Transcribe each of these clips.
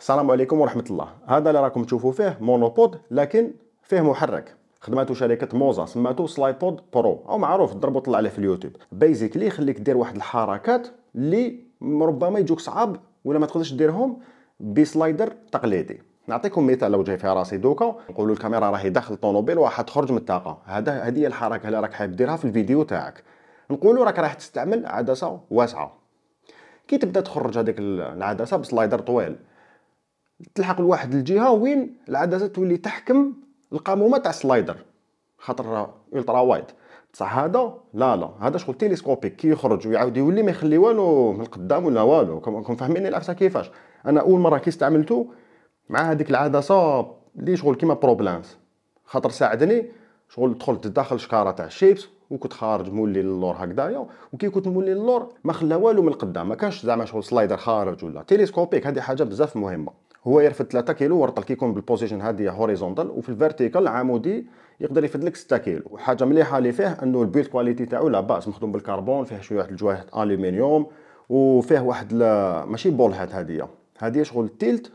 السلام عليكم ورحمه الله هذا اللي راكم تشوفوا فيه مونوبود لكن فيه محرك خدمته شركه موزا سماتو سلايد بود برو او معروف ضرب وطلع عليه في اليوتيوب بيزيكلي يخليك دير واحد الحركات اللي ربما يجوك صعاب ولا ما تقدرش ديرهم بسلايدر تقليدي نعطيكم مثال لو جاي في راسي دوكا نقولوا الكاميرا راهي داخل الطوموبيل تخرج من الطاقه هذا هذه هي الحركه اللي راك حاب ديرها في الفيديو تاعك نقولوا راك راح تستعمل عدسه واسعه كي تبدا تخرج هذيك العدسه بسلايدر طويل تلحق لواحد الجهه وين العدسه تولي تحكم القامومه تاع السلايدر خاطر الترا وايد بصح هذا لا لا هذا شغل تيليسكوبيك كي يخرج ويعاود يولي ما يخلي والو من القدام ولا والو راكم فاهميني العفسه كيفاش انا اول مره كي استعملته مع هذيك العدسه لي شغل كيما بروبلانس خاطر ساعدني شغل دخلت داخل شكاره تاع الشيبس وكنت خارج مولي للور هكذايا وكي كنت مولي للور ما خلا والو من القدام ما كانش زعما شغل سلايدر خارج ولا تيليسكوبيك هذه حاجه بزاف مهمه هو يرفد 3 كيلو ورطل كيكون بالبوزيشن هادي هوريزونتال وفي الفيرتيكال عمودي يقدر يفد لك 6 كيلو وحاجه مليحه اللي فيه انه البيلد كواليتي تاعو لا باس مخدوم بالكربون فيه شويه واحد الجواهر الومنيوم وفيه واحد ماشي بول هاد هاديه هاديه شغل تيلت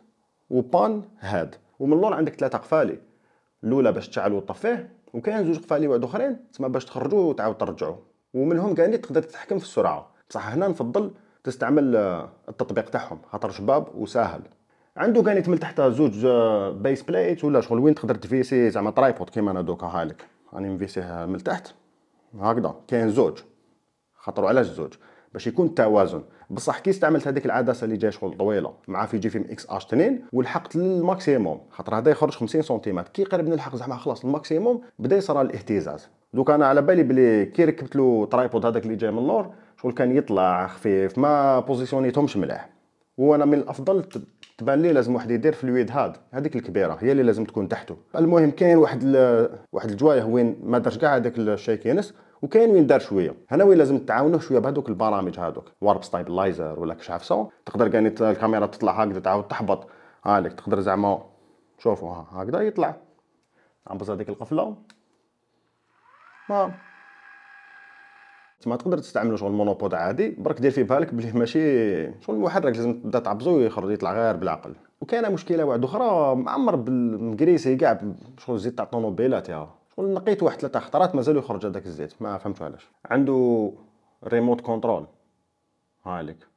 وبان هاد ومن اللور عندك ثلاثه قفالي الاولى باش تشعلو وتطفيه وكاين زوج قفالي واحد اخرين تسمى باش تخرجو وتعاود ترجعو ومنهم كاع تقدر تتحكم في السرعه بصح هنا نفضل تستعمل آه، التطبيق تاعهم خاطر شباب وساهل عنده كانت من تحتها زوج بيس آه، بلايت ولا شغل وين تقدر تفيسي زعما ترايبود كيما انا دوكا هالك راني نفيسيه من تحت هكذا كاين زوج خاطرو علاش زوج باش يكون التوازن بصح كي استعملت هذيك العدسه اللي جايه شغل طويله مع في جي فيم اكس اش 2 ولحقت للماكسيموم خاطر هذا يخرج 50 سنتيمتر كي قرب نلحق زعما خلاص الماكسيموم بدا يصرى الاهتزاز دوكا انا على بالي بلي كي ركبت له ترايبود هذاك اللي جاي من اللور شغل كان يطلع خفيف ما بوزيسيونيتهمش مليح وانا من الافضل تبان لي لازم واحد يدير في الويد هاد هذيك الكبيره هي اللي لازم تكون تحته المهم كاين واحد ال... واحد الجوايه وين ما دارش كاع هذاك الشيك ينس وكاين وين دار شويه هنا وين لازم تعاونوه شويه بهذوك البرامج هذوك وارب ستابلايزر ولا كشاف سو تقدر كاني الكاميرا تطلع هكذا تعاود تحبط هاك آه، تقدر زعما شوفوا هكذا يطلع عبز هذيك القفله ما آه. تما تقدر تستعملو شغل مونوبود عادي برك دير في بالك بلي ماشي شغل المحرك لازم تبدا تعبزو يخرج يطلع غير بالعقل وكاينه مشكله واحد اخرى معمر بالمقريسي كاع شغل الزيت تاع الطوموبيلات يا شغل نقيت واحد ثلاثه خطرات مازال يخرج هذاك الزيت ما فهمتش علاش عنده ريموت كونترول هالك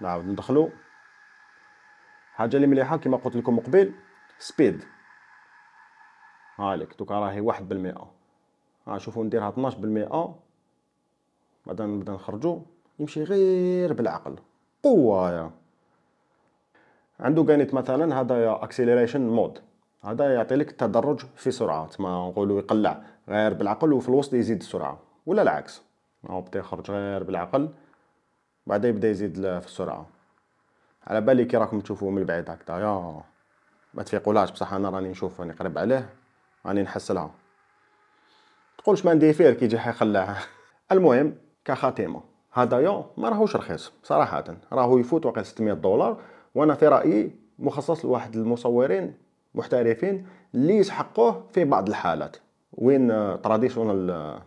نعاود ندخلو حاجه اللي مليحه كيما قلت لكم قبيل سبيد هالك دوكا راهي واحد بالمئة ها شوفو نديرها 12 بالمئة بعدا نبدا نخرجو يمشي غير بالعقل قوه يا عنده كانت مثلا هذا اكسيليريشن مود هذا يعطي لك التدرج في سرعه تما نقولوا يقلع غير بالعقل وفي الوسط يزيد السرعه ولا العكس هو بدا يخرج غير بالعقل بعدا يبدا يزيد في السرعه على بالي كي راكم تشوفوه من بعيد هكذا يا ما تفيقولهاش بصح انا راني نشوف راني قريب عليه راني نحسلها تقولش ما ندير فيه كي يجي حيخلعها المهم كخاتمه يوم ما راهوش رخيص صراحه راهو يفوت واقع 600 دولار وانا في رايي مخصص لواحد المصورين محترفين اللي يسحقوه في بعض الحالات وين تراديشنال آه، آه،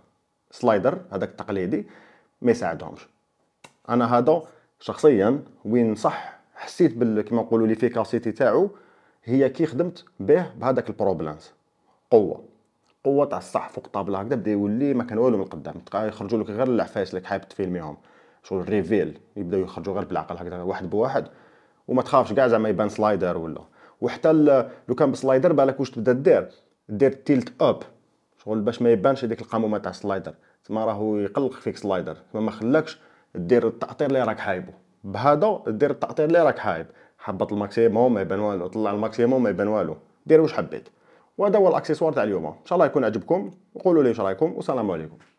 سلايدر هذاك التقليدي ما يساعدهمش انا هذا شخصيا وين صح حسيت بال كيما نقولوا فيكاسيتي تاعو هي كي خدمت به بهذاك البروبلانس قوه القوه تاع الصح فوق الطابله هكذا بدا يولي ما كان والو من القدام تلقى يخرجوا لك غير العفايس اللي حاب تفيلميهم شغل ريفيل يبداو يخرجوا غير بالعقل هكذا واحد بواحد وما تخافش كاع زعما يبان سلايدر ولا وحتى لو كان بسلايدر بالك واش تبدا دير دير تيلت اب شغل باش ما يبانش هذيك القامومه تاع السلايدر تما راهو يقلق فيك سلايدر تما ما خلاكش دير التعطير اللي راك حايبو بهذا دير التعطير اللي راك حايب حبط الماكسيموم ما يبان والو طلع الماكسيموم ما يبان والو دير واش حبيت وهذا هو الاكسسوار تاع اليوم ان شاء الله يكون عجبكم وقولوا لي ايش رايكم والسلام عليكم